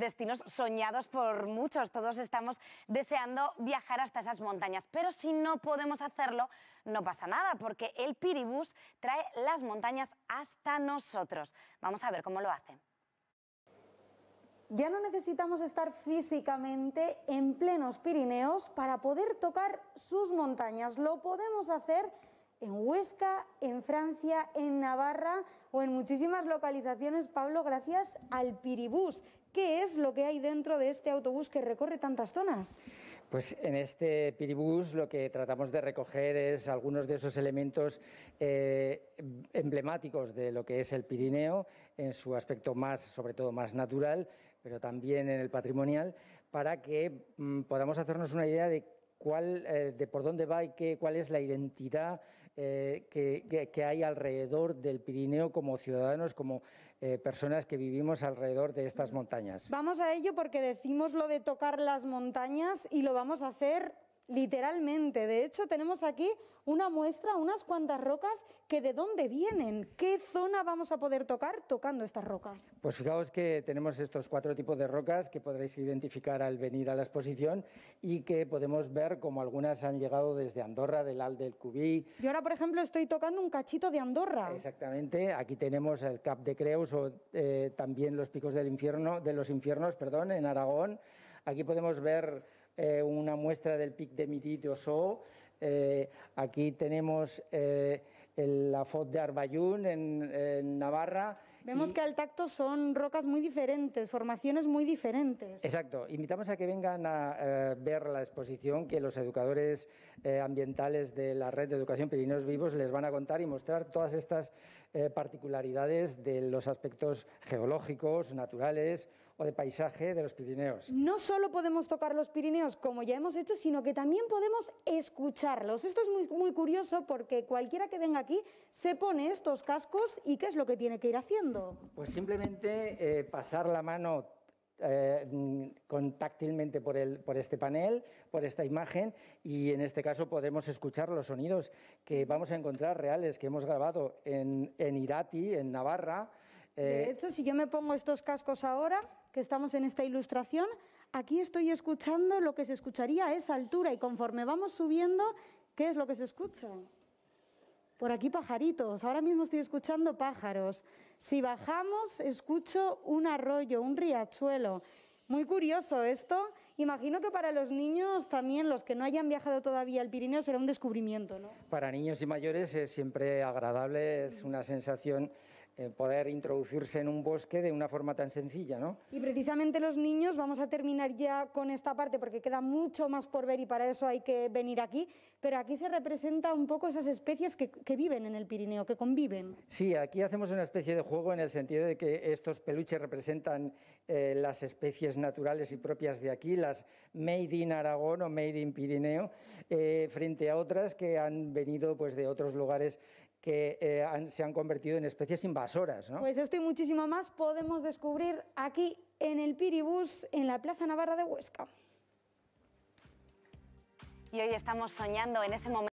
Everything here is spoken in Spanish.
destinos soñados por muchos. Todos estamos deseando viajar hasta esas montañas. Pero si no podemos hacerlo, no pasa nada, porque el Piribus trae las montañas hasta nosotros. Vamos a ver cómo lo hace. Ya no necesitamos estar físicamente en plenos Pirineos para poder tocar sus montañas. Lo podemos hacer en Huesca, en Francia, en Navarra o en muchísimas localizaciones, Pablo, gracias al Piribús. ¿Qué es lo que hay dentro de este autobús que recorre tantas zonas? Pues en este Piribús lo que tratamos de recoger es algunos de esos elementos eh, emblemáticos de lo que es el Pirineo, en su aspecto más, sobre todo más natural, pero también en el patrimonial, para que mm, podamos hacernos una idea de cuál, eh, de por dónde va y qué, cuál es la identidad eh, que, hay alrededor del Pirineo como ciudadanos, como eh, personas que vivimos alrededor de estas montañas. Vamos a ello porque decimos lo de tocar las montañas y lo vamos a hacer literalmente. De hecho, tenemos aquí una muestra, unas cuantas rocas, que de dónde vienen, qué zona vamos a poder tocar tocando estas rocas. Pues fijaos que tenemos estos cuatro tipos de rocas que podréis identificar al venir a la exposición y que podemos ver como algunas han llegado desde Andorra, del Al del Cubí. Y ahora, por ejemplo, estoy tocando un cachito de Andorra. Exactamente, aquí tenemos el Cap de Creus o eh, también los Picos del Infierno, de los Infiernos, perdón, en Aragón. Aquí podemos ver eh, una muestra del Pic de Midi eh, aquí tenemos eh, el, la foz de Arbayún en Navarra Vemos que al tacto son rocas muy diferentes, formaciones muy diferentes. Exacto. Invitamos a que vengan a eh, ver la exposición que los educadores eh, ambientales de la Red de Educación Pirineos Vivos les van a contar y mostrar todas estas eh, particularidades de los aspectos geológicos, naturales o de paisaje de los Pirineos. No solo podemos tocar los Pirineos, como ya hemos hecho, sino que también podemos escucharlos. Esto es muy, muy curioso porque cualquiera que venga aquí se pone estos cascos y qué es lo que tiene que ir haciendo. Pues simplemente eh, pasar la mano eh, táctilmente por, este panel, por esta imagen, y en este caso podemos escuchar los sonidos que vamos a encontrar reales, que hemos grabado en, Irati, en Navarra. Eh. De hecho, si yo me pongo estos cascos ahora, que estamos en esta ilustración, aquí estoy escuchando lo que se escucharía a esa altura, y conforme vamos subiendo, ¿qué es lo que se escucha? por aquí pajaritos, ahora mismo estoy escuchando pájaros. Si bajamos, escucho un arroyo, un riachuelo. Muy curioso esto. Imagino que para los niños también, los que no hayan viajado todavía al Pirineo, será un descubrimiento, Para niños y mayores es siempre agradable, es una sensación eh, poder introducirse en un bosque de una forma tan sencilla, ¿no? Y precisamente los niños, vamos a terminar ya con esta parte porque queda mucho más por ver y para eso hay que venir aquí, pero aquí se representa un poco esas especies que, viven en el Pirineo, que conviven. Sí, aquí hacemos una especie de juego en el sentido de que estos peluches representan eh, las especies naturales y propias de aquí, las made in Aragón o made in Pirineo, eh, frente a otras que han venido pues, de otros lugares que eh, se han convertido en especies invasoras. ¿no? Pues esto y muchísimo más podemos descubrir aquí en el Piribús, en la Plaza Navarra de Huesca. Y hoy estamos soñando en ese momento.